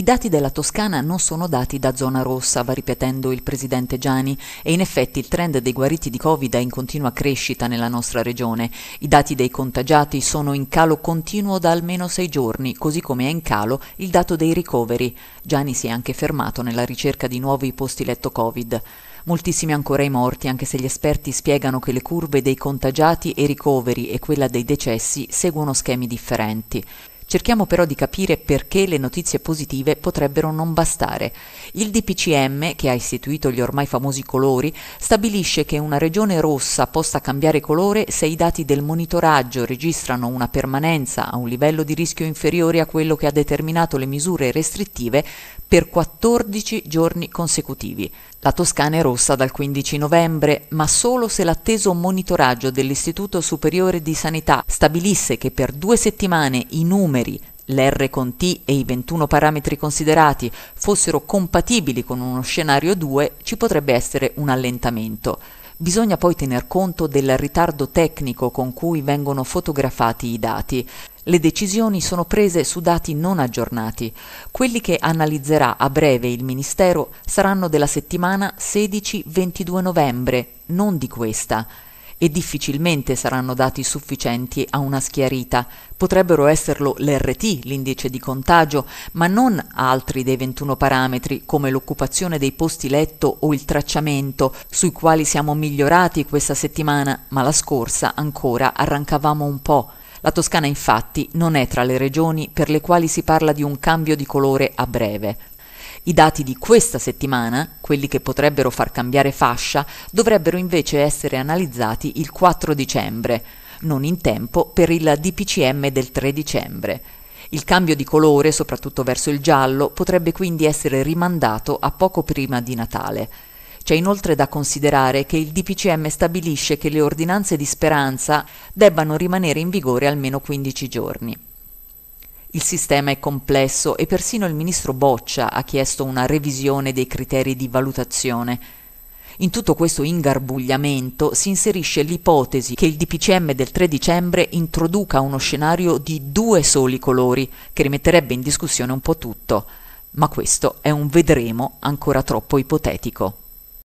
I dati della Toscana non sono dati da zona rossa, va ripetendo il presidente Gianni, e in effetti il trend dei guariti di Covid è in continua crescita nella nostra regione. I dati dei contagiati sono in calo continuo da almeno sei giorni, così come è in calo il dato dei ricoveri. Gianni si è anche fermato nella ricerca di nuovi posti letto Covid. Moltissimi ancora i morti, anche se gli esperti spiegano che le curve dei contagiati e ricoveri e quella dei decessi seguono schemi differenti. Cerchiamo però di capire perché le notizie positive potrebbero non bastare. Il DPCM, che ha istituito gli ormai famosi colori, stabilisce che una regione rossa possa cambiare colore se i dati del monitoraggio registrano una permanenza a un livello di rischio inferiore a quello che ha determinato le misure restrittive per 14 giorni consecutivi. La Toscana è rossa dal 15 novembre, ma solo se l'atteso monitoraggio dell'Istituto Superiore di Sanità stabilisse che per due settimane i numeri numeri, l'R con T e i 21 parametri considerati fossero compatibili con uno scenario 2, ci potrebbe essere un allentamento. Bisogna poi tener conto del ritardo tecnico con cui vengono fotografati i dati. Le decisioni sono prese su dati non aggiornati. Quelli che analizzerà a breve il Ministero saranno della settimana 16-22 novembre, non di questa e difficilmente saranno dati sufficienti a una schiarita. Potrebbero esserlo l'RT, l'indice di contagio, ma non altri dei 21 parametri come l'occupazione dei posti letto o il tracciamento, sui quali siamo migliorati questa settimana, ma la scorsa ancora arrancavamo un po'. La Toscana infatti non è tra le regioni per le quali si parla di un cambio di colore a breve. I dati di questa settimana, quelli che potrebbero far cambiare fascia, dovrebbero invece essere analizzati il 4 dicembre, non in tempo per il DPCM del 3 dicembre. Il cambio di colore, soprattutto verso il giallo, potrebbe quindi essere rimandato a poco prima di Natale. C'è inoltre da considerare che il DPCM stabilisce che le ordinanze di speranza debbano rimanere in vigore almeno 15 giorni. Il sistema è complesso e persino il ministro Boccia ha chiesto una revisione dei criteri di valutazione. In tutto questo ingarbugliamento si inserisce l'ipotesi che il DPCM del 3 dicembre introduca uno scenario di due soli colori, che rimetterebbe in discussione un po' tutto. Ma questo è un vedremo ancora troppo ipotetico.